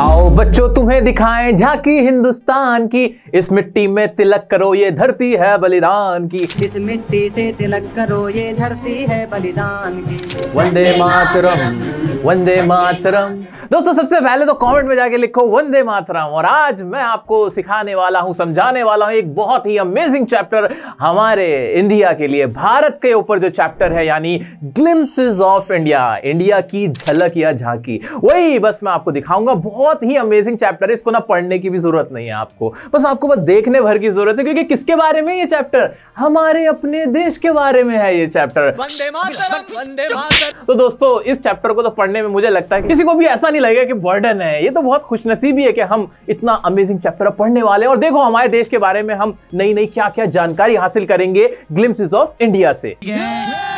आओ बच्चों तुम्हें दिखाएं झांकी हिंदुस्तान की इस मिट्टी में तिलक करो ये धरती है बलिदान की इस मिट्टी से तिलक करो ये धरती है बलिदान की वंदे मातरम वंदे मातरम दोस्तों सबसे पहले तो कमेंट में जाके लिखो वंदे मातरम और आज मैं आपको सिखाने वाला हूं समझाने वाला हूं एक बहुत ही अमेजिंग चैप्टर हमारे इंडिया के लिए भारत के ऊपर जो चैप्टर है यानी ग्लिम्स ऑफ इंडिया इंडिया की झलक या झांकी वही बस मैं आपको दिखाऊंगा बहुत बहुत ही अमेजिंग चैप्टर है इसको ना पढ़ने की भी जरूरत नहीं है आपको बस आपको बस देखने भर की जरूरत है क्योंकि किसके बारे में ये चैप्टर हमारे अपने देश के बारे में है ये चैप्टर तो दोस्तों इस चैप्टर को तो पढ़ने में मुझे लगता है किसी को भी ऐसा नहीं लगेगा कि बर्डन है ये तो बहुत खुशनसीबी है कि हम इतना अमेजिंग चैप्टर पढ़ने वाले हैं और देखो हमारे देश के बारे में हम नई नई क्या क्या जानकारी हासिल करेंगे ग्लिम्स ऑफ इंडिया से yeah!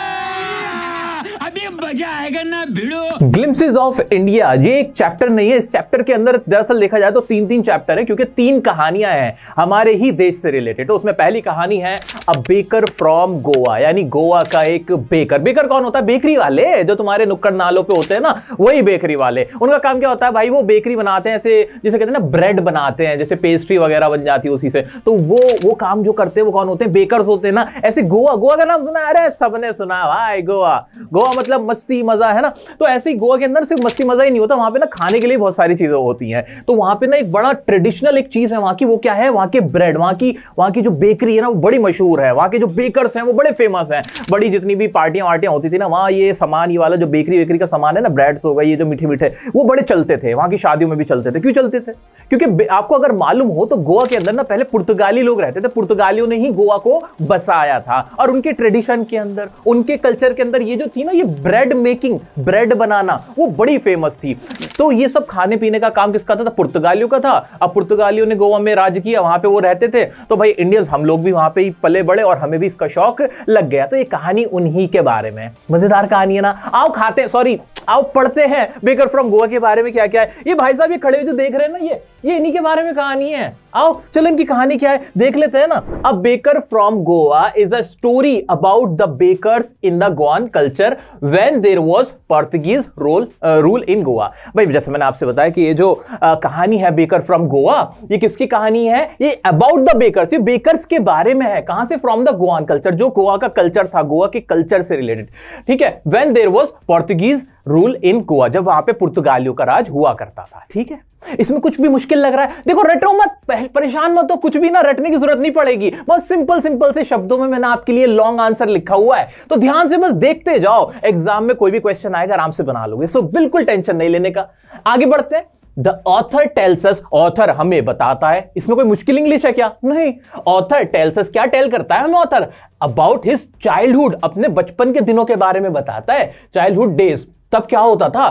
मजा आएगा ना भिड़ो ग्लिम्सिस ऑफ इंडिया ये एक चैप्टर नहीं है इस चैप्टर के अंदर दरअसल देखा जाए तो तीन तीन चैप्टर है क्योंकि तीन कहानियां हैं हमारे ही देश से रिलेटेड तो उसमें पहली कहानी है अ बेकर फ्रॉम गोवा यानी गोवा का एक बेकर बेकर कौन होता है बेकरी वाले जो तुम्हारे नुक्कड़ नालों पे होते हैं ना वही बेकरी वाले उनका काम क्या होता है भाई वो बेकरी बनाते हैं ऐसे जैसे कहते हैं ना ब्रेड बनाते हैं जैसे पेस्ट्री वगैरह बन जाती है उसी से तो वो वो काम जो करते हैं वो कौन होते हैं बेकर होते हैं ना ऐसे गोवा गोवा का नाम सुना अरे सबने सुना भाई गोवा गोवा मतलब मस्ती मजा है ना तो ऐसे ही गोवा के अंदर सिर्फ मस्ती मजा ही नहीं होता वहां पे ना खाने के लिए बहुत सारी चीजें होती हैं तो वहां पे ना एक बड़ा ट्रेडिशनल एक चीज है वहां की वो क्या है वहां के ब्रेड वहां की वहां की जो बेकरी है ना वो बड़ी मशहूर है वहां के जो बेकर्स हैं वो बड़े फेमस हैं बड़ी जितनी भी पार्टियां वार्टियां होती थी ना वहां ये सामान ये वाला जो बेकरी वेकरी का सामान है ना ब्रेड्स होगा ये जो मीठे मीठे वो बड़े चलते थे वहां की शादियों में भी चलते थे क्यों चलते थे क्योंकि आपको अगर मालूम हो तो गोवा के अंदर ना पहले पुर्तगाली लोग रहते थे पुर्तगालियों ने ही गोवा को बसाया था और उनके ट्रेडिशन के अंदर उनके कल्चर के अंदर ये जो थी ना ये ब्रेड ब्रेड मेकिंग ब्रेड बनाना वो बड़ी फेमस थी तो ये सब खाने पीने का काम किसका था, पुर्तगालियों का था अब पुर्तगालियों ने गोवा में राज किया वहां पे वो रहते थे तो भाई इंडियंस हम लोग भी वहां पे ही पले बड़े और हमें भी इसका शौक लग गया तो ये कहानी उन्हीं के बारे में मज़ेदार कहानी है ना आओ खाते सॉरी आओ पढ़ते हैं बेकर फ्रॉम गोवा के बारे में क्या क्या है ये भाई साहब ये खड़े हुए जो देख रहे हैं ना ये ये इन्हीं के बारे में कहानी है आओ चलो इनकी कहानी क्या है देख लेते हैं ना a baker from Goa is a story about the bakers in the Goan culture when there was Portuguese role rule in Goa भाई जैसे मैंने आपसे बताया कि ये जो आ, uh, कहानी है बेकर फ्रॉम गोवा ये किसकी कहानी है ये अबाउट द बेकर्स ये बेकर्स के बारे में है कहां से फ्रॉम द गोवान कल्चर जो गोवा का कल्चर था गोवा के कल्चर से रिलेटेड ठीक है when there was Portuguese rule in Goa जब वहां पे पुर्तगालियों का राज हुआ करता था ठीक है इसमें कुछ भी मुश्किल लग रहा है देखो रटो मत परेशान मत हो कुछ भी ना रटने की जरूरत नहीं पड़ेगी बस सिंपल सिंपल से शब्दों में मैंने आपके लिए लॉन्ग आंसर लिखा हुआ है तो ध्यान से बस देखते जाओ एग्जाम में कोई भी क्वेश्चन आएगा आराम से बना लोगे सो बिल्कुल टेंशन नहीं लेने का आगे बढ़ते हैं द ऑथर टेल्सस ऑथर हमें बताता है इसमें कोई मुश्किल इंग्लिश है क्या नहीं ऑथर टेल्सस क्या टेल करता है हमें ऑथर अबाउट हिज चाइल्डहुड अपने बचपन के दिनों के बारे में बताता है चाइल्डहुड डेज तब क्या होता था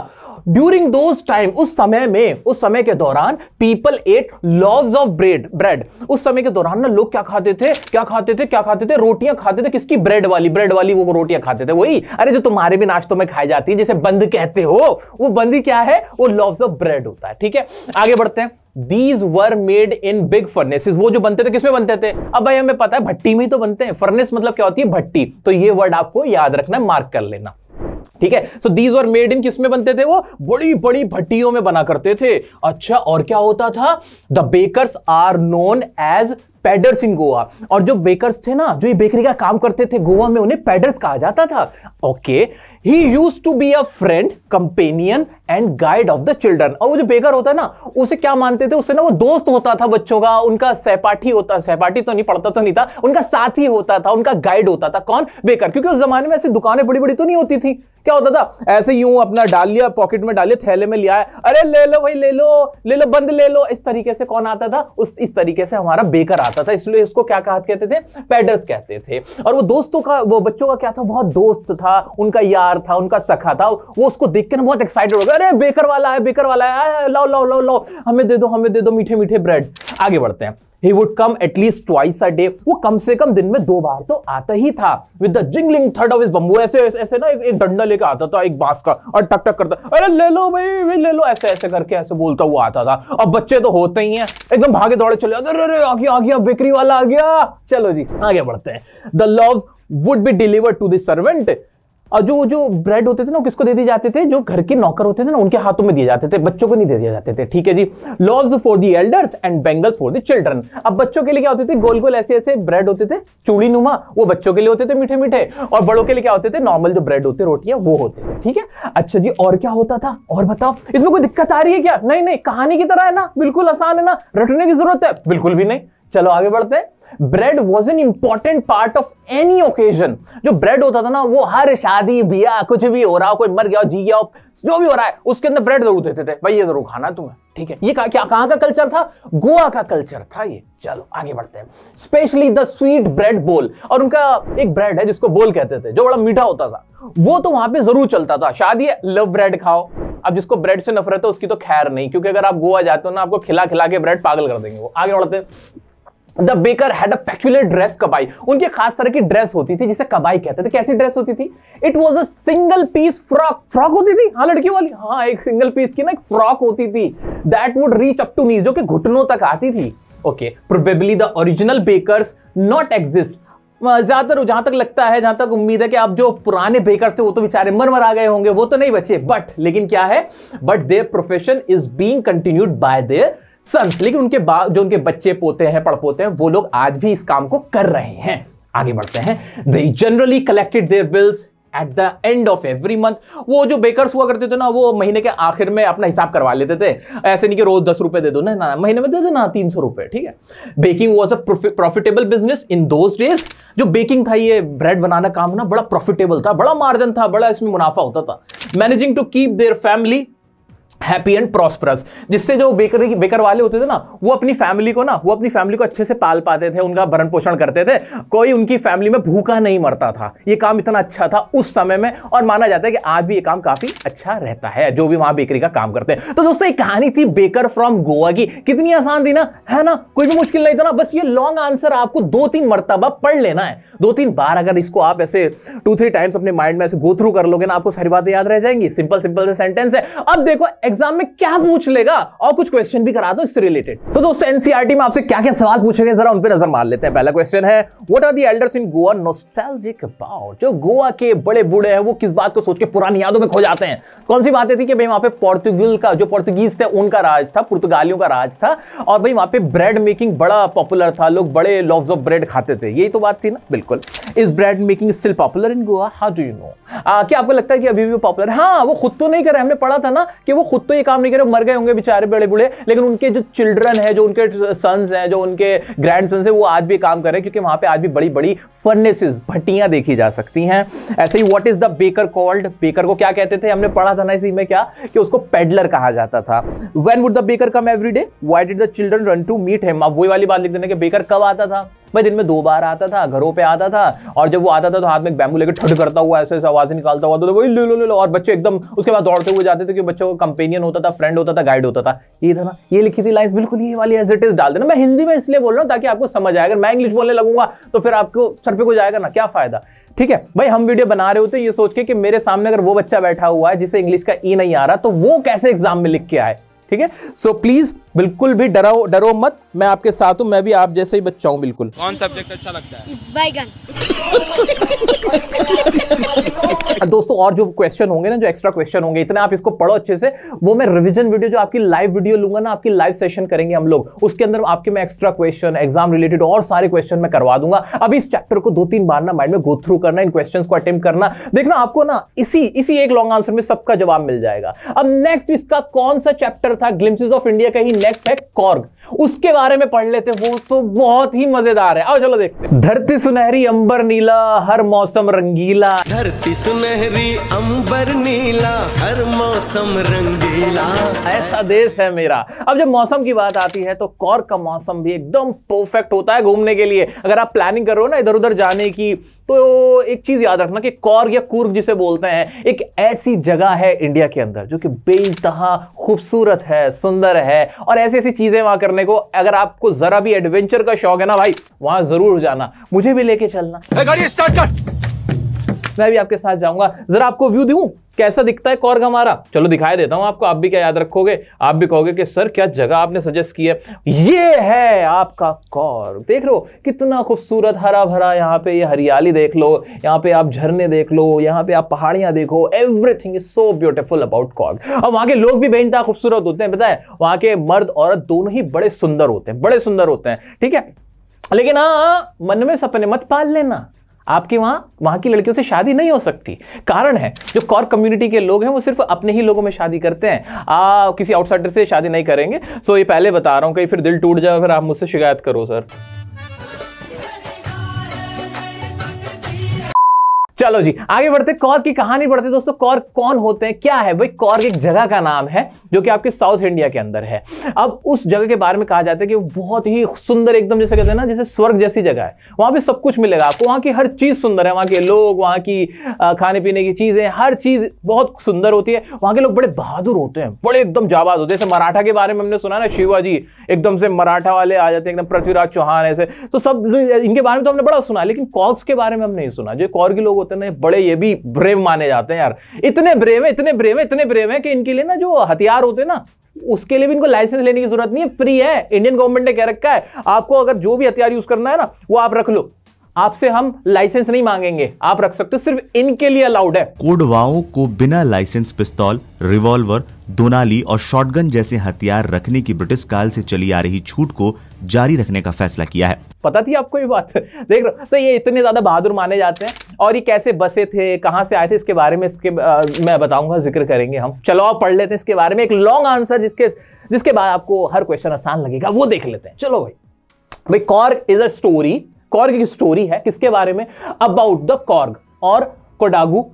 ड्यूरिंग दोज टाइम उस समय में उस समय के दौरान people ate loads of bread bread उस समय के दौरान ना लोग क्या खाते थे क्या खाते थे क्या खाते थे रोटियां खाते थे किसकी ब्रेड वाली ब्रेड वाली वो रोटियां खाते थे वही अरे जो तुम्हारे भी नाश्तों में खाई जाती है जिसे बंद कहते हो वो बंद क्या है वो लॉज ऑफ ब्रेड होता है ठीक है आगे बढ़ते हैं these were made in big furnaces. वो जो बनते थे किसमें बनते थे अब भाई हमें पता है भट्टी में ही तो बनते हैं फर्नेस मतलब क्या होती है भट्टी तो ये वर्ड आपको याद रखना मार्क कर लेना ठीक है सो दीज वर मेड इन किसमें बनते थे वो बड़ी बड़ी भट्टियों में बना करते थे अच्छा और क्या होता था the bakers are known as paders in Goa और जो बेकर्स थे ना जो ये बेकरी का काम करते थे गोवा में उन्हें पैडर्स कहा जाता था okay he used to be a friend companion and guide of the children और वो जो बेगर होता है ना उसे क्या मानते थे उससे ना वो दोस्त होता था बच्चों का उनका सहपाठी होता सहपाठी तो नहीं पढ़ता तो नहीं था उनका साथी होता था उनका गाइड होता था कौन बेकर क्योंकि उस जमाने में ऐसी दुकानें बड़ी बड़ी तो नहीं होती थी क्या होता था ऐसे यूं अपना डाल लिया पॉकेट में डालिए थैले में लिया है अरे ले लो भाई ले लो ले लो बंद ले लो इस तरीके से कौन आता था उस इस तरीके से हमारा बेकर आता था इसलिए इसको क्या कहा कहते थे पैडर्स कहते थे और वो दोस्तों का वो बच्चों का क्या था बहुत दोस्त था उनका यार था उनका सखा था वो उसको देख के ना बहुत एक्साइटेड हो गया अरे बेकर वाला है बेकर वाला है लाओ लाओ लाओ लाओ हमें दे दो हमें दे दो मीठे मीठे ब्रेड आगे बढ़ते हैं He would come at least twice a day. वो कम से कम दिन में दो बार तो आता ही था विद द जिंगलिंग थर्ड ऑफ इस बम्बू ऐसे ऐसे ना एक, एक डंडा लेकर आता था एक बांस का और टक टक करता अरे ले लो भाई ले लो ऐसे ऐसे करके ऐसे बोलता हुआ आता था अब बच्चे तो होते ही हैं एकदम भागे दौड़े चले अरे अरे आ गया आ गया बेकरी वाला आ गया चलो जी आगे बढ़ते हैं the loaves would be delivered to servant और जो जो ब्रेड होते थे ना किसको दे दिए जाते थे जो घर के नौकर होते थे ना उनके हाथों में दिए जाते थे बच्चों को नहीं दे दिए जाते थे ठीक है जी loaves for the elders and bangles for the children अब बच्चों के लिए क्या होते थे गोल गोल ऐसे ऐसे ब्रेड होते थे चूड़ी नुमा वो बच्चों के लिए होते थे मीठे मीठे और बड़ों के लिए क्या होते थे नॉर्मल जो ब्रेड होते रोटियां वो होते थे ठीक है अच्छा जी और क्या होता था और बताओ इसमें कोई दिक्कत आ रही है क्या नहीं नहीं कहानी की तरह है ना बिल्कुल आसान है ना रटने की जरूरत है बिल्कुल भी नहीं चलो आगे बढ़ते हैं bread was an important part of any occasion जो ब्रेड होता था ना वो हर शादी ब्याह कुछ भी हो रहा हो कोई मर गया जी गया जो भी हो रहा है उसके अंदर ब्रेड जरूर देते थे भाई ये जरूर खाना तुम्हें ठीक है ये क्या कहां का कल्चर था गोवा का कल्चर था ये चलो आगे बढ़ते हैं स्पेशली द स्वीट ब्रेड बोल और उनका एक ब्रेड है जिसको बोल कहते थे जो बड़ा मीठा होता था वो तो वहां पे जरूर चलता था शादी है लव ब्रेड खाओ अब जिसको ब्रेड से नफरत है उसकी तो खैर नहीं क्योंकि अगर आप गोवा जाते हो ना आपको खिला खिला के ब्रेड पागल कर देंगे वो आगे बढ़ते हैं the baker had a peculiar dress kabai उनकी खास तरह की ड्रेस होती थी जिसे कबाई कहते थे कैसी ड्रेस होती थी it was a single piece frock frock होती थी हाँ लड़की वाली हाँ एक सिंगल पीस की ना एक फ्रॉक होती थी that would reach up to knees जो कि घुटनों तक आती थी okay probably the original baker not exist ज्यादातर जहां तक लगता है जहां तक उम्मीद है कि आप जो पुराने बेकर थे वो तो बेचारे मर मर आ गए होंगे वो तो नहीं बचे बट लेकिन क्या है but their profession is being continued by their sons लेकिन उनके बाद जो उनके बच्चे पोते हैं पड़पोते हैं वो लोग आज भी इस काम को कर रहे हैं आगे बढ़ते हैं they generally collected their bills at the end of every month वो जो बेकर्स हुआ करते थे ना वो महीने के आखिर में अपना हिसाब करवा लेते थे ऐसे नहीं कि रोज दस रुपए दे दो ना ना महीने में दे देना तीन सौ रुपए ठीक है baking was a profitable business in those days जो बेकिंग था ये ब्रेड बनाना काम ना बड़ा प्रॉफिटेबल था बड़ा मार्जिन था बड़ा इसमें मुनाफा होता था managing to keep their family happy and prosperous जिससे जो बेकर बेकर वाले होते थे ना वो अपनी फैमिली को ना वो अपनी फैमिली को अच्छे से पाल पाते थे उनका भरण पोषण करते थे कोई उनकी फैमिली में भूखा नहीं मरता था ये काम इतना अच्छा था उस समय में और माना जाता है कि आज भी ये काम काफ़ी अच्छा रहता है जो भी वहाँ बेकरी का काम करते हैं तो दोस्तों एक कहानी थी बेकर फ्रॉम गोवा की कितनी आसान थी ना है ना कोई भी मुश्किल नहीं था ना बस ये लॉन्ग आंसर आपको दो तीन मरतबा पढ़ लेना है दो तीन बार अगर इसको आप ऐसे टू थ्री टाइम्स अपने माइंड में ऐसे गो थ्रू कर लोगे ना आपको सारी बातें याद रह जाएंगी सिंपल सिंपल से सेंटेंस है अब देखो एग्जाम में क्या पूछ लेगा और कुछ क्वेश्चन भी करा दो इससे रिलेटेड तो दोस्तों एनसीआरटी e में आपसे क्या क्या सवाल पूछेंगे जरा उन पर नजर मार लेते हैं पहला क्वेश्चन है what are the elders in Goa nostalgic about जो गोवा के बड़े बूढ़े हैं वो किस बात को सोच के पुरानी यादों में खो जाते हैं कौन सी बातें थी कि भाई वहां पे पोर्तुगल का जो पोर्तुगीज थे उनका राज था पुर्तगालियों का राज था और भाई वहां पे ब्रेड मेकिंग बड़ा पॉपुलर था लोग बड़े लॉफ्स ऑफ ब्रेड खाते थे यही तो बात थी ना बिल्कुल is bread making still popular in Goa how do you know ah, क्या आपको लगता है कि अभी भी वो पॉपुलर हाँ वो खुद तो नहीं कर रहे हमने पढ़ा था ना कि वो खुद तो ये काम नहीं करे मर गए होंगे बेचारे बड़े बूढ़े लेकिन उनके जो चिल्ड्रन है जो उनके सन्स हैं जो उनके ग्रैंड सन्स हैं वो आज भी काम कर रहे हैं क्योंकि वहाँ पर आज भी बड़ी बड़ी फर्नेसेस भट्टियाँ देखी जा सकती हैं ऐसे ही what is the baker called baker को क्या कहते थे हमने पढ़ा था ना इसी में क्या कि उसको पेडलर कहा जाता था when would the baker come every day why did the children run to meet him अब वही वाली बात लिख देना कि बेकर कब आता था भाई दिन में दो बार आता था घरों पे आता था और जब वो आता था तो हाथ में बैम्बू लेकर ठट करता हुआ ऐसे ऐसे आवाज़ निकालता हुआ तो, तो वही ले लो ले लो और बच्चे एकदम उसके बाद दौड़ते हुए जाते थे कि बच्चों का कंपेनियन होता था फ्रेंड होता था गाइड होता था ये था ना ये लिखी थी लाइन्स बिल्कुल ये वाली एज इट इज़ डाल देना मैं हिंदी में इसलिए बोल रहा हूँ ताकि आपको समझ आए अगर मैं इंग्लिश बोलने लगूंगा तो फिर आपको सर पे को जाएगा ना क्या फ़ायदा ठीक है भाई हम वीडियो बना रहे होते ये सोच के कि मेरे सामने अगर वो बच्चा बैठा हुआ है जिसे इंग्लिश का ई e नहीं आ रहा तो वो कैसे एग्जाम में लिख के आए ठीक है सो प्लीज़ बिल्कुल भी डरा डरो मत मैं आपके साथ हूँ मैं भी आप जैसे ही बच्चा हूँ बिल्कुल कौन सब्जेक्ट अच्छा लगता है दोस्तों और जो क्वेश्चन होंगे ना जो एक्स्ट्रा क्वेश्चन होंगे इतने आप इसको पढ़ो अच्छे से वो मैं रिवीजन वीडियो जो आपकी लाइव वीडियो लूंगा ना आपकी लाइव सेशन करेंगे हम लोग उसके अंदर आपके मैं एक्स्ट्रा क्वेश्चन एग्जाम रिलेटेड और सारे क्वेश्चन मैं करवा दूंगा अभी इस चैप्टर को दो तीन बार ना माइंड में गो थ्रू करना इन क्वेश्चन को अटेम्प्ट करना देखना आपको ना इसी इसी एक लॉन्ग आंसर में सबका जवाब मिल जाएगा अब नेक्स्ट इसका कौन सा चैप्टर था ग्लिम्सिस ऑफ इंडिया का ही इंडेक्स है कॉर्ग उसके बारे में पढ़ लेते वो तो बहुत ही मजेदार है आओ चलो देखते धरती सुनहरी अंबर नीला हर मौसम रंगीला धरती सुनहरी अंबर नीला हर मौसम रंगीला ऐसा देश है मेरा अब जब मौसम की बात आती है तो कॉर्ग का मौसम भी एकदम परफेक्ट होता है घूमने के लिए अगर आप प्लानिंग करो ना इधर उधर जाने की तो एक चीज़ याद रखना कि कौर या कुर्ग जिसे बोलते हैं एक ऐसी जगह है इंडिया के अंदर जो कि बेतहा खूबसूरत है सुंदर है और ऐसी ऐसी चीज़ें वहां करने को अगर आपको ज़रा भी एडवेंचर का शौक है ना भाई वहां ज़रूर जाना मुझे भी लेके चलना गाड़ी स्टार्ट कर मैं भी आपके साथ जाऊंगा ज़रा आपको व्यू दू कैसा दिखता है कॉर्ग हमारा चलो दिखाई देता हूं आपको आप भी क्या याद रखोगे आप भी कहोगे कि सर क्या जगह आपने सजेस्ट की है ये है आपका कॉर्ग देख लो कितना खूबसूरत हरा भरा यहाँ पे ये हरियाली देख लो यहाँ पे आप झरने देख लो यहाँ पे आप पहाड़ियां देखो everything is so beautiful about Coorg और वहां के लोग भी बेनता खूबसूरत होते हैं बताए वहां के मर्द औरत दोनों ही बड़े सुंदर होते हैं बड़े सुंदर होते हैं ठीक है लेकिन हाँ मन में सपने मत पाल लेना आपके वहाँ वहाँ की लड़कियों से शादी नहीं हो सकती कारण है जो कॉर कम्युनिटी के लोग हैं वो सिर्फ अपने ही लोगों में शादी करते हैं आ, किसी आउटसाइडर से शादी नहीं करेंगे सो ये पहले बता रहा हूँ कहीं फिर दिल टूट जाए फिर आप मुझसे शिकायत करो सर चलो जी आगे बढ़ते कौर की कहानी पढ़ते दोस्तों कौर कौन होते हैं क्या है भाई कौर एक जगह का नाम है जो कि आपके साउथ इंडिया के अंदर है अब उस जगह के बारे में कहा जाता है कि बहुत ही सुंदर एकदम जैसे कहते हैं ना जैसे स्वर्ग जैसी जगह है वहां पे सब कुछ मिलेगा आपको वहां की हर चीज सुंदर है वहां के लोग वहां की खाने पीने की चीजें हर चीज बहुत सुंदर होती है वहां के लोग बड़े बहादुर होते हैं बड़े एकदम जाबाज होते हैं जैसे मराठा के बारे में हमने सुना ना शिवाजी एकदम से मराठा वाले आ जाते हैं एकदम पृथ्वीराज चौहान ऐसे तो सब इनके बारे में तो हमने बड़ा सुना लेकिन कॉक्स के बारे में हमने नहीं सुना जो कौर के लोग होते इतने बड़े ये भी ब्रेव माने जाते हैं यार इतने ब्रेव है इतने ब्रेव है इतने ब्रेव है कि इनके लिए ना जो हथियार होते हैं ना उसके लिए भी इनको लाइसेंस लेने की जरूरत नहीं है फ्री है इंडियन गवर्नमेंट ने कह रखा है आपको अगर जो भी हथियार यूज करना है ना वो आप रख लो आपसे हम लाइसेंस नहीं मांगेंगे आप रख सकते हो सिर्फ इनके लिए अलाउड है कोडवाओं को बिना लाइसेंस पिस्तौल रिवॉल्वर दोनाली और शॉटगन जैसे हथियार रखने की ब्रिटिश काल से चली आ रही छूट को जारी रखने का फैसला किया है पता थी आपको ये बात देख रहे तो ये इतने ज़्यादा बहादुर माने जाते हैं और ये कैसे बसे थे कहाँ से आए थे इसके बारे में इसके आ, मैं बताऊंगा जिक्र करेंगे हम चलो आप पढ़ लेते हैं इसके बारे में एक लॉन्ग आंसर जिसके जिसके बाद आपको हर क्वेश्चन आसान लगेगा वो देख लेते हैं चलो भाई भाई Coorg is a story Coorg की स्टोरी है किसके बारे में अबाउट द कॉर्ग और Kodagu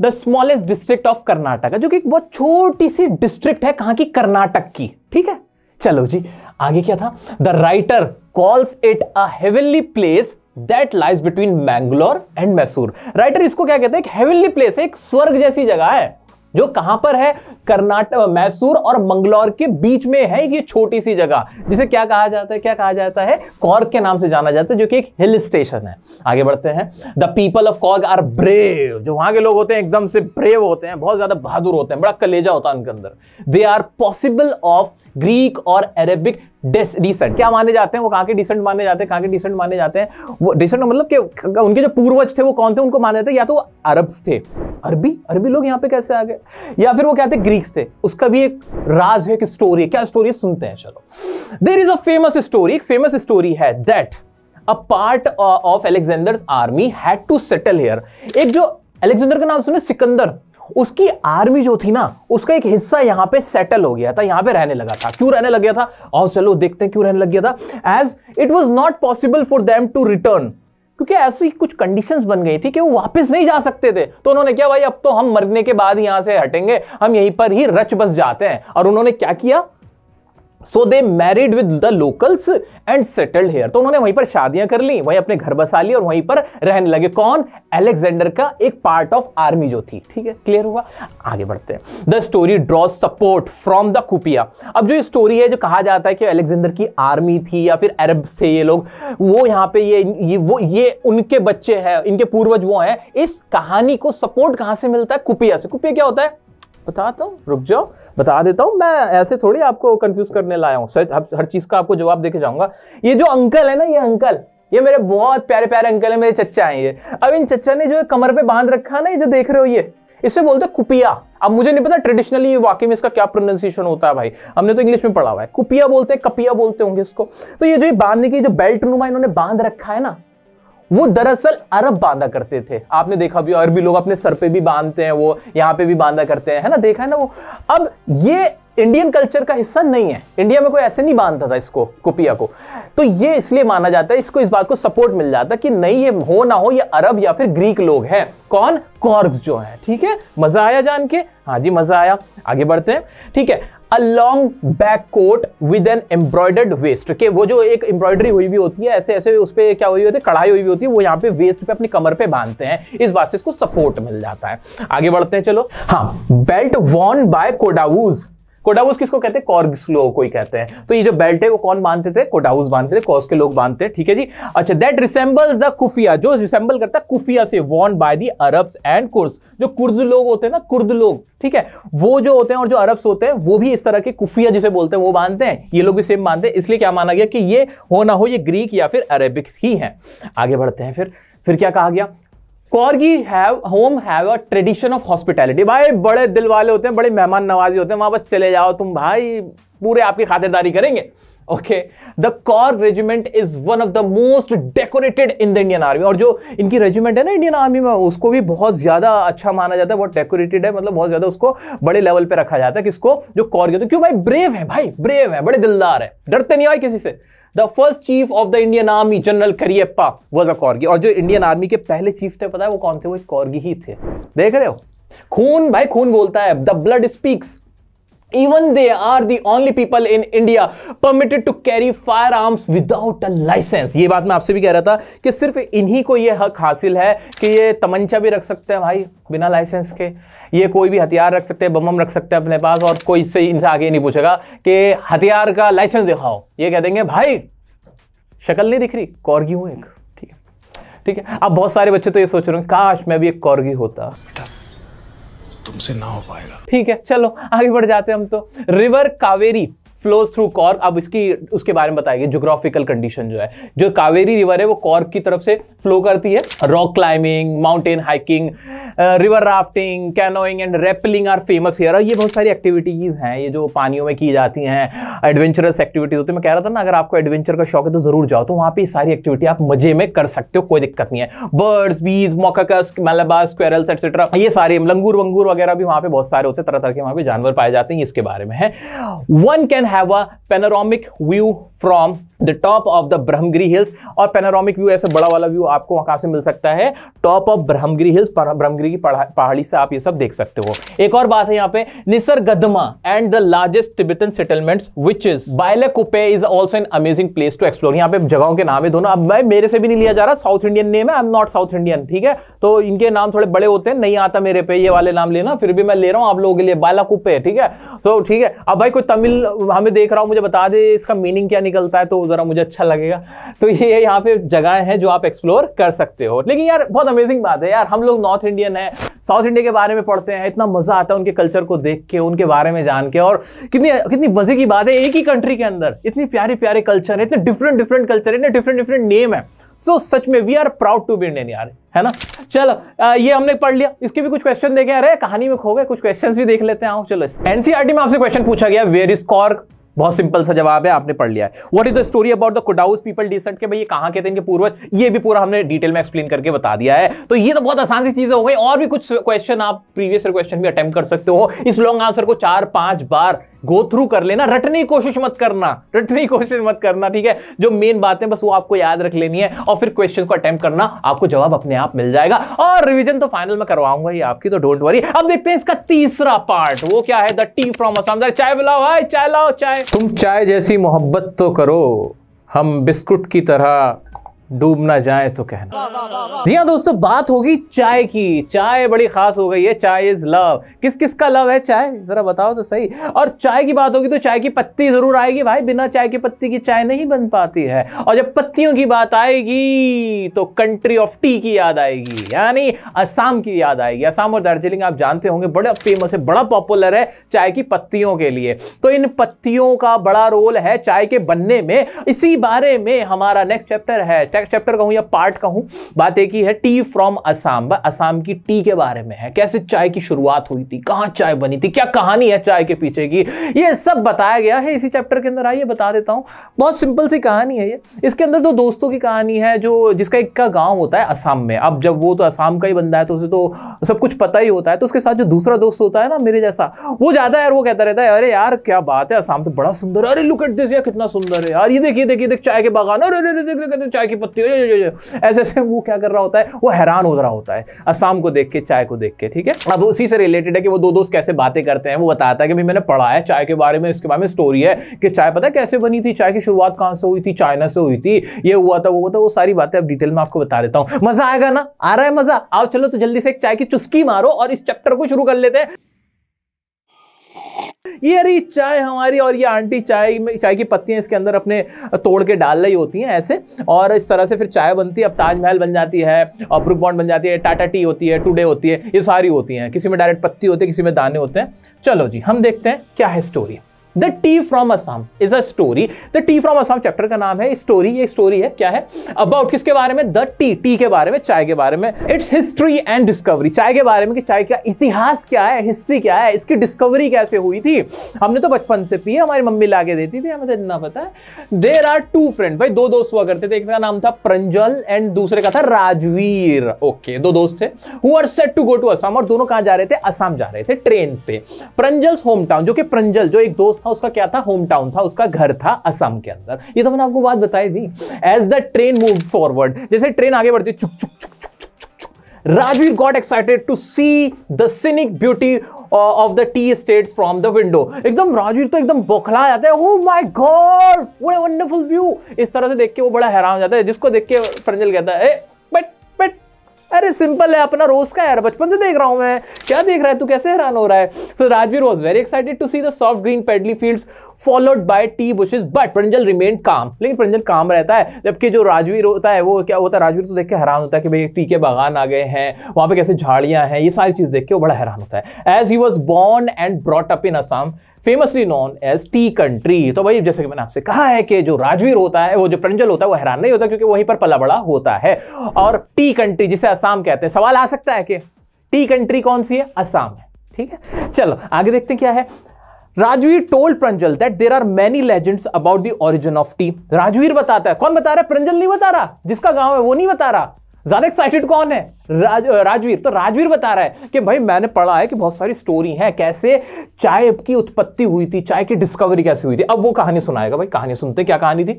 the smallest district of Karnataka जो कि एक बहुत छोटी सी डिस्ट्रिक्ट है कहां की कर्नाटक की ठीक है चलो जी आगे क्या था the writer calls it heavenly place that lies between Mangalore and Mysore writer इसको क्या कहते हैं एक हेवनली प्लेस है एक स्वर्ग जैसी जगह है जो कहां पर है कर्नाटक मैसूर और मंगलौर के बीच में है ये छोटी सी जगह जिसे क्या कहा जाता है क्या कहा जाता है कॉर्ग के नाम से जाना जाता है जो कि एक हिल स्टेशन है आगे बढ़ते हैं the people of Coorg are brave जो वहां के लोग होते हैं एकदम से ब्रेव होते हैं बहुत ज्यादा बहादुर होते हैं बड़ा कलेजा होता है उनके अंदर they are possible of Greek और अरेबिक डिसेंट क्या माने जाते हैं वो कहाँ के डिसेंट माने जाते हैं कहाँ के डिसेंट माने जाते हैं वो डिसेंट मतलब कि उनके जो पूर्वज थे वो कौन थे उनको माने जाते हैं या तो अरब्स थे अरबी अरबी लोग यहाँ पे कैसे आ गए या फिर वो कहते थे ग्रीक्स थे उसका भी एक राज है कि स्टोरी है क्या स्टोरी है सुनते हैं चलो there is a famous story एक फेमस स्टोरी है that a part of Alexander army had to settle here एक जो एलेक्जेंडर का नाम सुने सिकंदर उसकी आर्मी जो थी ना उसका एक हिस्सा यहाँ पे सेटल हो गया था यहाँ पे रहने लगा था क्यों रहने लग गया था और चलो देखते हैं क्यों रहने लग गया था as it was not possible for them to return क्योंकि ऐसी कुछ कंडीशंस बन गई थी कि वो वापस नहीं जा सकते थे तो उन्होंने क्या भाई अब तो हम मरने के बाद यहाँ से हटेंगे हम यहीं पर ही रच बस जाते हैं और उन्होंने क्या किया so they married with the locals and settled here तो उन्होंने वहीं पर शादियां कर ली वहीं अपने घर बसा लिए और वहीं पर रहने लगे कौन एलेक्जेंडर का एक पार्ट ऑफ आर्मी जो थी ठीक है क्लियर हुआ आगे बढ़ते हैं the story draw support from the kupya अब जो स्टोरी है जो कहा जाता है कि एलेक्जेंडर की आर्मी थी या फिर अरब से ये लोग वो यहाँ पे ये, ये वो ये उनके बच्चे हैं इनके पूर्वज वो हैं इस कहानी को सपोर्ट कहाँ से मिलता है कुपिया से कुपिया क्या होता है बताता तो, हूँ रुक जाओ बता देता हूँ मैं ऐसे थोड़ी आपको कंफ्यूज करने लाया हूँ सर हर चीज़ का आपको जवाब देके जाऊंगा ये जो अंकल है ना ये अंकल ये मेरे बहुत प्यारे प्यारे अंकल है मेरे चच्चा हैं ये अब इन चच्चा ने जो कमर पे बांध रखा ना ये जो देख रहे हो ये इसे बोलते हैं कुपिया अब मुझे नहीं पता ट्रेडिशनली ये वाकई में इसका क्या प्रोनाउंसिएशन होता है भाई हमने तो इंग्लिश में पढ़ा हुआ है कुपिया बोलते हैं कपिया बोलते होंगे इसको तो ये जो बांधने की जो बेल्ट नुमा इन्होंने बांध रखा है ना वो दरअसल अरब बांधा करते थे आपने देखा भी अरबी लोग अपने सर पे भी बांधते हैं वो यहाँ पे भी बांधा करते हैं है ना देखा है ना वो अब ये इंडियन कल्चर का हिस्सा नहीं है इंडिया में कोई ऐसे नहीं बांधता था इसको कुपिया को तो ये इसलिए माना जाता है इसको इस बात को सपोर्ट मिल जाता कि नहीं ये हो ना हो ये अरब या फिर ग्रीक लोग हैं कौन कॉर्ग जो है ठीक है मजा आया जान के हाँ जी मजा आया आगे बढ़ते हैं ठीक है a long back coat with an embroidered waist के वो जो एक एम्ब्रॉयडरी हुई भी होती है ऐसे ऐसे उस पर क्या हुई होती है कढ़ाई हुई भी होती है वो यहाँ पे वेस्ट पे अपनी कमर पे बांधते हैं इस बात से इसको सपोर्ट मिल जाता है आगे बढ़ते हैं चलो हाँ belt worn by Kodavas Kodavas किसको कहते हैं कॉर्ग्स लोग को ही कहते हैं तो ये जो बेल्ट है वो कौन बांधते थे कोडाउस बांधते थे कॉस के लोग बांधते हैं ठीक है जी अच्छा दैट रिसेंबल्स द कुफिया जो रिसेंबल करता है कुफिया से worn by the Arabs and Kurds जो कुर्द लोग होते हैं ना कुर्द लोग ठीक है वो जो होते हैं और जो अरब्स होते हैं वो भी इस तरह के कुफिया जिसे बोलते हैं वो बांधते हैं ये लोग भी सेम बांधते हैं इसलिए क्या माना गया कि ये हो ना हो ये ग्रीक या फिर अरेबिक्स ही है आगे बढ़ते हैं फिर फिर क्या कहा गया Coorgi have home have a tradition of hospitality भाई बड़े दिल वाले होते हैं बड़े मेहमान नवाजी होते हैं वहां बस चले जाओ तुम भाई पूरे आपकी खातिरदारी करेंगे okay the Coorg regiment is one of the most decorated in the Indian army और जो इनकी रेजिमेंट है ना इंडियन आर्मी में उसको भी बहुत ज्यादा अच्छा माना जाता है बहुत डेकोरेटेड है मतलब बहुत ज्यादा उसको बड़े लेवल पे रखा जाता है किसको जो कॉर के तो क्यों भाई ब्रेव है भाई ब्रेव है बड़े दिलदार है डरते नहीं भाई किसी से the first chief of the Indian army general Cariappa was a Coorgi और जो इंडियन आर्मी के पहले चीफ थे पता है वो कौन थे वो कॉर्गी ही थे देख रहे हो खून भाई खून बोलता है the blood speaks even they are the only people in India permitted to carry firearms without a license ये बात मैं आपसे भी कह रहा था कि सिर्फ इन्हीं को ये हक हासिल है कि ये तमंचा भी रख सकते हैं भाई बिना लाइसेंस के ये कोई भी हथियार रख सकते हैं बम रख सकते हैं अपने पास और कोई इससे इनसे आगे नहीं पूछेगा कि हथियार का लाइसेंस दिखाओ ये कह देंगे भाई शक्ल नहीं दिख रही कॉर्गी हूँ एक ठीक है ठीक है अब बहुत सारे बच्चे तो ये सोच रहे हैं काश मैं भी एक कॉर्गी होता तुमसे ना हो पाएगा ठीक है चलो आगे बढ़ जाते हैं हम तो river Kaveri flows through Coorg अब इसकी उसके बारे में बताएगी जोग्राफिकल कंडीशन जो है जो कावेरी रिवर है वो कॉर्क की तरफ से फ्लो करती है rock climbing mountain hiking river rafting canoeing and rappelling are famous here ये बहुत सारी एक्टिविटीज़ हैं ये जो पानियों में की जाती हैं एडवेंचरस एक्टिविटीज़ होती है मैं कह रहा था ना अगर आपको एडवेंचर का शौक है तो ज़रूर जाओ तो वहाँ पर सारी एक्टिविटी आप मज़े में कर सकते हो कोई दिक्कत नहीं है बर्ड्स बीज मोकस मलबा स्क्वेरल्स एक्सेट्रा ये सारे लंगूर वंगूर वगैरह भी वहाँ पे बहुत सारे होते हैं तरह तरह के वहाँ पे जानवर पाए जाते हैं इसके बारे में है one can have a panoramic view from the top of the Brahmagiri hills और पेनारोमिक व्यू ऐसे बड़ा वाला व्यू आपको वहां से मिल सकता है top of Brahmagiri hills Brahmagiri की पहाड़ी से आप ये सब देख सकते हो एक और बात है यहाँ पे Nisargadhama and the largest Tibetan settlements which is Bylakuppe is also an amazing place to explore यहाँ पे जगहों के नाम है दोनों अब मैं मेरे से भी नहीं लिया जा रहा साउथ इंडियन नेम है I am not south Indian ठीक है तो इनके नाम थोड़े बड़े होते हैं नहीं आता मेरे पे ये वाले नाम लेना फिर भी मैं ले रहा हूँ आप लोगों के लिए बाला कुपे ठीक है तो ठीक है अब भाई कोई तमिल हमें देख रहा हूँ मुझे बता दे इसका मीनिंग क्या निकलता है तो ज़रा मुझे अच्छा लगेगा तो ये यहाँ पे जगह है जो आप एक्सप्लोर कर सकते हो लेकिन यार बहुत अमेजिंग बात है यार हम लोग नॉर्थ इंडियन है साउथ इंडिया के बारे में पढ़ते हैं इतना मज़ा आता है उनके कल्चर को देख के उनके बारे में जान के और कितनी कितनी मज़े की बात है एक ही कंट्री के अंदर इतनी प्यारे प्यारे कल्चर है इतने डिफरेंट डिफरेंट कल्चर है इतने डिफरेंट डिफरेंट नेम है सो सच में we are proud to be Indian यार है ना चलो ये हमने पढ़ लिया इसके भी कुछ क्वेश्चन देखे अरे कहानी में खो गए कुछ क्वेश्चन भी देख लेते हैं चलो एनसीआरटी में आपसे क्वेश्चन पूछा गया वेयर इज कॉर्क बहुत सिंपल सा जवाब है आपने पढ़ लिया है what is the story about the Kodavas people descent के भाई ये कहाँ के थे इनके पूर्वज ये भी पूरा हमने डिटेल में एक्सप्लेन करके बता दिया है तो ये तो बहुत आसान सी चीजें हो गई और भी कुछ क्वेश्चन आप प्रीवियस क्वेश्चन भी अटेम्प्ट कर सकते हो इस लॉन्ग आंसर को चार पांच बार गो थ्रू कर लेना रटने की कोशिश मत करना रटने की कोशिश मत करना ठीक है जो मेन बातें बस वो आपको याद रख लेनी है और फिर क्वेश्चन को अटेम्प्ट करना आपको जवाब अपने आप मिल जाएगा और रिविजन तो फाइनल में करवाऊंगा ही आपकी तो डोंट वरी अब देखते हैं इसका तीसरा पार्ट वो क्या है द टी फ्रॉम असम चाय बुलाओ हाय चाय लाओ चाय तुम चाय जैसी मोहब्बत तो करो हम बिस्कुट की तरह डूब ना जाए तो कहना जी हाँ दोस्तों बात होगी चाय की चाय बड़ी खास हो गई है चाय इज लव किस किस का लव है चाय जरा बताओ तो सही और चाय की बात होगी तो चाय की पत्ती जरूर आएगी भाई बिना चाय की पत्ती की चाय नहीं बन पाती है और जब पत्तियों की बात आएगी तो कंट्री ऑफ टी की याद आएगी यानी असम की याद आएगी असम और दार्जिलिंग आप जानते होंगे बड़ा फेमस है बड़ा पॉपुलर है चाय की पत्तियों के लिए तो इन पत्तियों का बड़ा रोल है चाय के बनने में इसी बारे में हमारा नेक्स्ट चैप्टर है चैप्टर कहूँ या पार्ट कहूँ बात एक ही है टी फ्रॉम असम असम की टी के बारे में है कैसे चाय की शुरुआत हुई थी कहाँ चाय बनी थी क्या कहानी है चाय के पीछे की ये सब बताया गया है इसी चैप्टर के अंदर आइए बता देता हूँ बहुत सिंपल सी कहानी है ये इसके अंदर दो दोस्तों की कहानी है जो जिसका एक का गाँव होता है असम में अब जब वो तो असम का ही बंदा है तो उसे तो सब कुछ पता ही होता है तो उसके साथ जो दूसरा दोस्त होता है ना मेरे जैसा वो ज़्यादा यार वो कहता रहता है अरे यार क्या बात है असम तो बड़ा सुंदर है अरे लुक एट दिस यार कितना सुंदर है यार ये देखिए देखिए देख चाय के बागान अरे देख देख चाय की पत्ती हो जो ऐसे ऐसे वो क्या कर रहा होता है वो हैरान हो रहा होता है असम को देख के चाय को देख के ठीक है अब उसी से रिलेटेड है कि वो दो दोस्त कैसे बातें करते हैं वो बताता है कि भाई मैंने पढ़ा है चाय के बारे में इसके बारे में स्टोरी है कि चाय पता है कैसे बनी थी चाय की शुरुआत कहाँ से हुई थी चाइना से हुई थी ये हुआ था वो हुआ था वो सारी बातें अब डिटेल में आपको बता देता हूँ मजा आएगा ना आ रहा है मजा आओ चलो तो जल्दी से एक चाय की चुस्की मारो और इस चैप्टर को शुरू कर लेते हैं ये रही चाय हमारी और ये आंटी चाय में चाय की पत्तियां इसके अंदर अपने तोड़ के डाल रही होती हैं ऐसे और इस तरह से फिर चाय बनती है अब ताजमहल बन जाती है और ब्रुक बॉन्ड बन जाती है टाटा टी होती है टुडे होती है ये सारी होती हैं किसी में डायरेक्ट पत्ती होती है किसी में दाने होते हैं चलो जी हम देखते हैं क्या है story the tea from Assam is a story the tea from Assam chapter का नाम है स्टोरी ये स्टोरी है क्या है अबाउट किसके बारे में द टी टी के बारे में चाय के बारे में इट्स हिस्ट्री एंड डिस्कवरी चाय के बारे में कि चाय का इतिहास क्या है हिस्ट्री क्या है इसकी डिस्कवरी कैसे हुई थी हमने तो बचपन से पी हमारी मम्मी ला के देती थी हमें तो इतना पता है देर आर टू फ्रेंड भाई दो दोस्त हुआ करते थे एक का नाम था प्रंजल एंड दूसरे का था राजवीर ओके okay, दो दोस्त थे who are set to go to Assam और दोनों कहाँ जा रहे थे असम जा रहे थे ट्रेन से प्रंजल्स होम टाउन जो कि प्रंजल जो एक दोस्त था उसका क्या था होम टाउन था उसका घर था असम के अंदर ये तो मैंने आपको बात बताई थी as the train move forward जैसे ट्रेन आगे बढ़ती चुक चुक चुक चुक Rajvir got excited to see the beauty beauty uh, of the tea estates from the window. एकदम राजवीर तो एकदम बौखला जाता है oh my god what a wonderful view इस तरह से देख के वो बड़ा हैरान हो जाता है जिसको देख के प्रंजल कहता है अरे सिंपल है अपना रोज का यार बचपन से देख रहा हूँ मैं क्या देख रहा है तू कैसे हैरान हो रहा है so Rajvir was very excited to see the soft green paddy field followed by tea bushes but Pranjal remained calm लेकिन प्रंजल काम रहता है जबकि जो राजवीर होता है वो क्या होता है राजवीर तो देख के हैरान होता है कि भाई टी के बागान आ गए हैं वहाँ पे कैसे झाड़ियाँ हैं ये सारी चीज़ देख के वो बड़ा हैरान होता है as he was born and brought up in Assam famously known as tea country तो भाई जैसे कि मैंने आपसे कहा है कि जो राजवीर होता है वो जो प्रंजल होता है वो हैरान नहीं होता क्योंकि वहीं पर पला बड़ा होता है और टी कंट्री जिसे असम कहते हैं सवाल आ सकता है कि टी कंट्री कौन सी है असम है ठीक है चलो आगे देखते हैं क्या है Rajvir told Pranjal that there are many legends about the origin of tea Rajvir बताता है कौन बता रहा है प्रंजल नहीं बता रहा जिसका गांव है वो नहीं बता रहा ज्यादा एक्साइटेड कौन है राज, राजवीर तो राजवीर बता रहा है कि भाई मैंने पढ़ा है कि बहुत सारी स्टोरी है कैसे चाय की उत्पत्ति हुई थी चाय की डिस्कवरी कैसे हुई थी अब वो कहानी सुनाएगा भाई कहानी सुनते क्या कहानी थी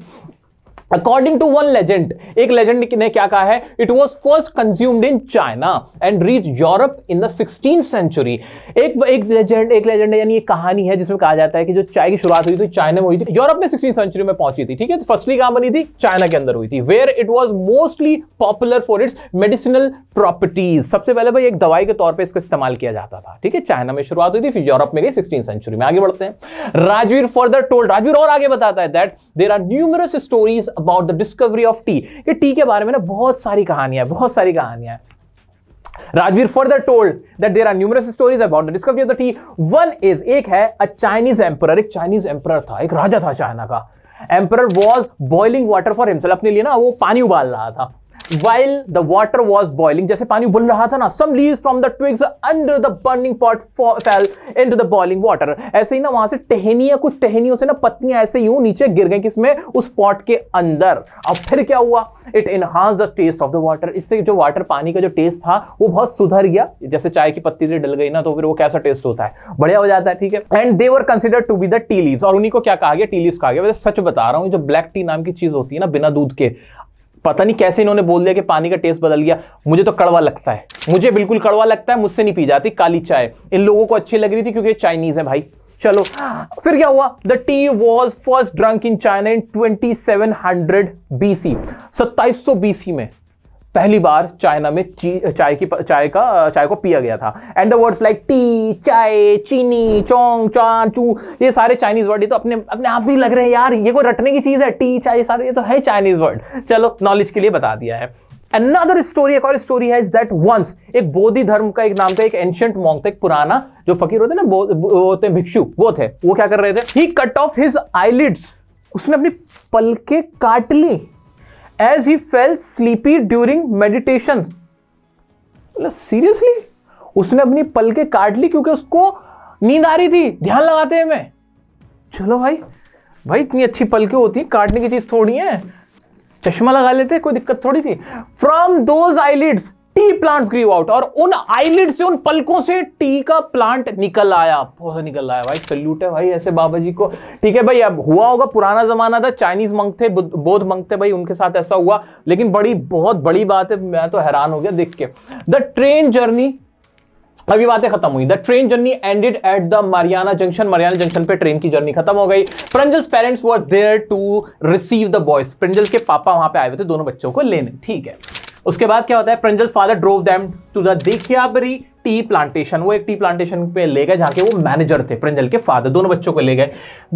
अकॉर्डिंग टू वन लेजेंड एक लेजेंड ने क्या कहा है it was first consumed in China and reach Europe in the sixteen century एक एक legend, एक लेजेंड यानी ये कहानी है जिसमें कहा जाता है कि जो चाय की शुरुआत हुई थी चाइना में हुई थी यूरोप में सिक्सटीन सेंचुरी में पहुंची थी ठीक है तो फर्स्टली कहाँ बनी थी चाइना के अंदर हुई थी where it was mostly popular for its medicinal properties सबसे पहले भाई एक दवाई के तौर पर इसको इस्तेमाल किया जाता था ठीक है चाइना में शुरुआत हुई थी फिर यूरोप में गई सिक्सटीन सेंचुरी में आगे बढ़ते हैं राजवीर फर्दर टोल्ड राजवीर और आगे बताता है that there are numerous stories about the discovery of tea ये टी के बारे में ना बहुत सारी कहानियां बहुत सारी कहानियां Rajvir further told that there are numerous stories about the discovery of the tea one is एक है अ चाइनीज एम्पर एक चाइनीज एम्पर था एक राजा था चाइना का emperor was boiling water for himself अपने लिए ना वो पानी उबाल रहा था while the water was boiling जैसे पानी उबल रहा था ना some leaves from the twigs under the burning pot fell in to the boiling water ऐसे ही ना वहां से टहनिया कुछ टहनियों से ना पत्तियां ऐसे यूं नीचे गिर गई किसमें उस पॉट के अंदर अब फिर क्या हुआ it enhanced the taste of the water इससे जो वाटर पानी का जो टेस्ट था वो बहुत सुधर गया जैसे चाय की पत्ती से डल गई ना तो फिर वो कैसा टेस्ट होता है बढ़िया हो जाता है ठीक है and they were consider to be the tea leaves और उन्हीं को क्या कहा गया टी लीव्स कहा गया वैसे सच बता रहा हूँ जो ब्लैक टी नाम की चीज होती है ना बिना दूध के पता नहीं कैसे इन्होंने बोल दिया कि पानी का टेस्ट बदल गया मुझे तो कड़वा लगता है मुझे बिल्कुल कड़वा लगता है मुझसे नहीं पी जाती काली चाय इन लोगों को अच्छी लग रही थी क्योंकि चाइनीज है भाई चलो फिर क्या हुआ the tea was first drunk in China in twenty seven hundred BC सत्ताईस सौ बीसी में पहली बार चाइना में चाय की चाय का चाय को पिया गया था and the words like tea chai chini चोंग चान चू ये सारे चाइनीज वर्ड ये तो अपने अपने आप भी लग रहे हैं यार ये कोई रटने की चीज़ है टी चाय सारे ये तो है चाइनीज वर्ड चलो नॉलेज के लिए बता दिया है अनदर स्टोरी एक और स्टोरी है इज दैट वंस एक बोधि धर्म का एक नाम का एक एंशियंट मॉन्ग था एक पुराना जो फकीर होते ना वो होते भिक्षु वो थे वो क्या कर रहे थे ही कट ऑफ हिज आईलिड्स उसने अपनी पलके काट ली as he fell sleepy during meditation seriously उसने अपनी पलके काट ली क्योंकि उसको नींद आ रही थी ध्यान लगाते हैं मैं चलो भाई भाई इतनी अच्छी पलकें होती हैं काटने की चीज़ थोड़ी है चश्मा लगा लेते कोई दिक्कत थोड़ी थी from those eyelids tea plants grew out और उन आईलिड से उन पलकों से टी का प्लांट निकल आया बहुत निकल आया भाई सल्यूट है भाई ऐसे बाबा जी को ठीक है भाई अब हुआ होगा पुराना जमाना था चाइनीज मंग थे बोध मंग थे भाई उनके साथ ऐसा हुआ लेकिन बड़ी बहुत बड़ी बात है मैं तो हैरान हो गया देख के द ट्रेन जर्नी अभी बातें खत्म हुई the train journey ended at the Mariani junction Mariani junction पे ट्रेन की जर्नी खत्म हो गई Pranjal's parents were there to receive the boys Pranjal के पापा वहां पे आए हुए थे दोनों बच्चों को लेने ठीक है उसके बाद क्या होता है Pranjal father drove them to the Dikshabari tea plantation वो एक टी प्लांटेशन पे ले गए जहां के वो मैनेजर थे प्रंजल के फादर दोनों बच्चों को ले गए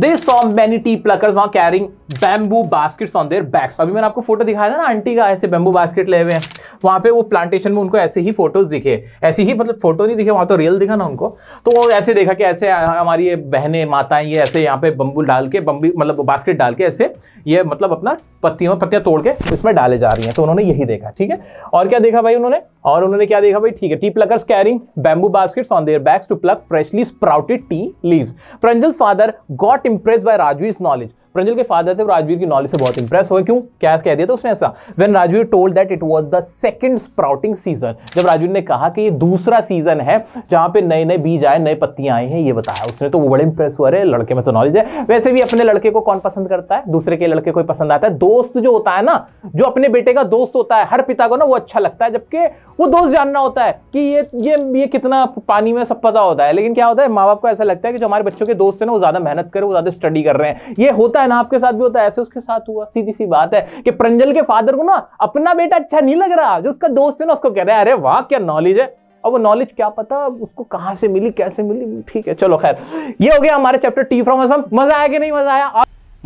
they saw many tea pluckers वहां carrying bamboo baskets on their backs अभी मैंने आपको फोटो दिखाया था ना आंटी का ऐसे बैम्बू बास्केट ले हुए हैं वहां पे वो प्लांटेशन में उनको ऐसे ही फोटोज दिखे ऐसे ही मतलब फोटो नहीं दिखे वहां तो रियल दिखा ना उनको तो वो ऐसे देखा कि ऐसे हमारी ये बहने माताएं ये ऐसे यहाँ पे बम्बू डाल के बम्बी मतलब बास्केट डाल के ऐसे ये मतलब अपना पत्तियों पत्तियां तोड़ के इसमें डाले जा रही हैं तो उन्होंने यही देखा ठीक है और क्या देखा भाई उन्होंने और उन्होंने क्या देखा भाई ठीक है tea pluckers carrying carrying bamboo baskets on their backs to pluck freshly sprouted tea leaves. Pranjal's father got impressed by Raju's knowledge Pranjal के फादर थे राजवीर की नॉलेज से बहुत इंप्रेस हुए क्यों क्या कह दिया था उसने ऐसा when Rajveer told that it was the second sprouting season जब राजवीर ने कहा कि ये दूसरा सीजन है जहां पे नए नए बीज आए नए पत्तियां आई हैं ये बताया उसने तो वो बड़े इंप्रेस हुआ रहे लड़के में तो नॉलेज है वैसे भी अपने लड़के को कौन पसंद करता है दूसरे के लड़के को पसंद आता है दोस्त जो होता है ना जो अपने बेटे का दोस्त होता है हर पिता को ना वो अच्छा लगता है जबकि वो दोस्त जानना होता है कि ये ये ये कितना पानी में सब पता होता है लेकिन क्या होता है माँ बाप को ऐसा लगता है कि जो हमारे बच्चों के दोस्त है ना वो ज़्यादा मेहनत करें वो ज़्यादा स्टडी कर रहे हैं ये होता होता है ना आपके साथ भी होता है ऐसे उसके साथ हुआ सीधी सी बात है कि प्रंजल के फादर को ना अपना बेटा अच्छा नहीं लग रहा जो उसका दोस्त है ना उसको कह रहे हैं अरे वाह क्या नॉलेज है अब वो नॉलेज क्या पता उसको कहाँ से मिली कैसे मिली ठीक है चलो खैर ये हो गया हमारे चैप्टर टी फ्रॉम असम मजा आया कि नहीं मजा आया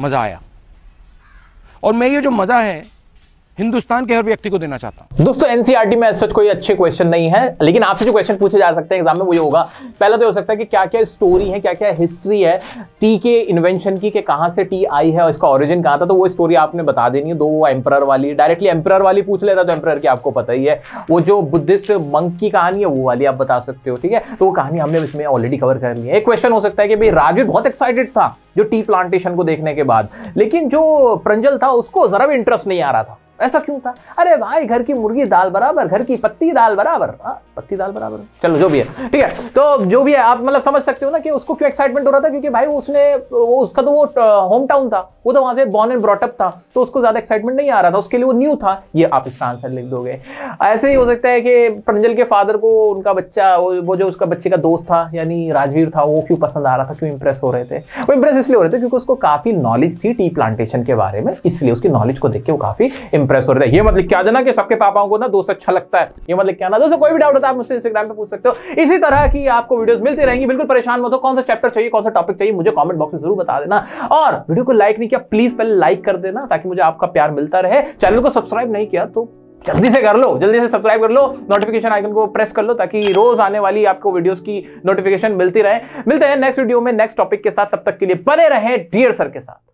मजा आया और मैं ये जो मजा है हिंदुस्तान के हर व्यक्ति को देना चाहता हूं दोस्तों एनसीईआरटी e में सच कोई अच्छे क्वेश्चन नहीं है लेकिन आपसे जो क्वेश्चन पूछे जा सकते हैं एग्जाम में वो ये होगा पहला तो हो सकता है कि क्या क्या स्टोरी है क्या क्या हिस्ट्री है टी के इन्वेंशन की कि कहाँ से टी आई है और इसका ऑरिजिन कहाँ था तो वो स्टोरी आपने बता देनी है दो वो एम्पर वाली डायरेक्टली एम्पर वाली पूछ लेता तो एम्पर की आपको पता ही है वो जो बुद्धिस्ट मंक की कहानी है वो वाली आप बता सकते हो ठीक है तो वो कहानी हमने इसमें ऑलरेडी कवर कर ली है एक क्वेश्चन हो सकता है कि भाई राजू बहुत एक्साइटेड था जो टी प्लांटेशन को देखने के बाद लेकिन जो प्रंजल था उसको जरा भी इंटरेस्ट नहीं आ रहा था ऐसा क्यों था अरे भाई घर की मुर्गी दाल बराबर घर की पत्ती दाल बराबर आ, पत्ती दाल बराबर चलो जो भी है ठीक है तो जो भी है आप मतलब समझ सकते हो ना कि उसको क्यों एक्साइटमेंट हो रहा था क्योंकि भाई उसने वो उसका तो वो होम टाउन था वो तो वहां से बॉर्न एंड ब्रॉटअप था तो उसको ज्यादा एक्साइटमेंट नहीं आ रहा था उसके लिए वो न्यू था ये आप इसका आंसर लिख दोगे ऐसे ही हो सकता है कि प्रंजल के फादर को उनका बच्चा वो जो उसका बच्चे का दोस्त था यानी राजवीर था वो क्यों पसंद आ रहा था क्यों इंप्रेस हो रहे थे वो इंप्रेस इसलिए हो रहे थे क्योंकि उसको काफी नॉलेज थी टी प्लांटेशन के बारे में इसलिए उसकी नॉलेज को देख के वो काफी इंप्रेस इंप्रेस हो रहे है ये मतलब क्या देना कि सबके पापाओं को ना दोस्त अच्छा लगता है ये मतलब क्या ना दोस्तों कोई भी डाउट होता है आप मुझसे इंस्टाग्राम पे पूछ सकते हो इसी तरह की आपको वीडियोस मिलती रहेंगी बिल्कुल परेशान मत हो कौन सा चैप्टर चाहिए कौन सा टॉपिक चाहिए मुझे कॉमेंट बॉक्स में जरूर बता देना और वीडियो को लाइक नहीं किया प्लीज पहले लाइक कर देना ताकि मुझे आपका प्यार मिलता रहे चैनल को सब्सक्राइब नहीं किया तो जल्दी से कर लो जल्दी से सब्सक्राइब कर लो नोटिफिकेशन आइकन को प्रेस कर लो ताकि रोज आने वाली आपको वीडियोस की नोटिफिकेशन मिलती रहे मिलते हैं नेक्स्ट वीडियो में नेक्स्ट टॉपिक के साथ तब तक के लिए बने रहे डियर सर के साथ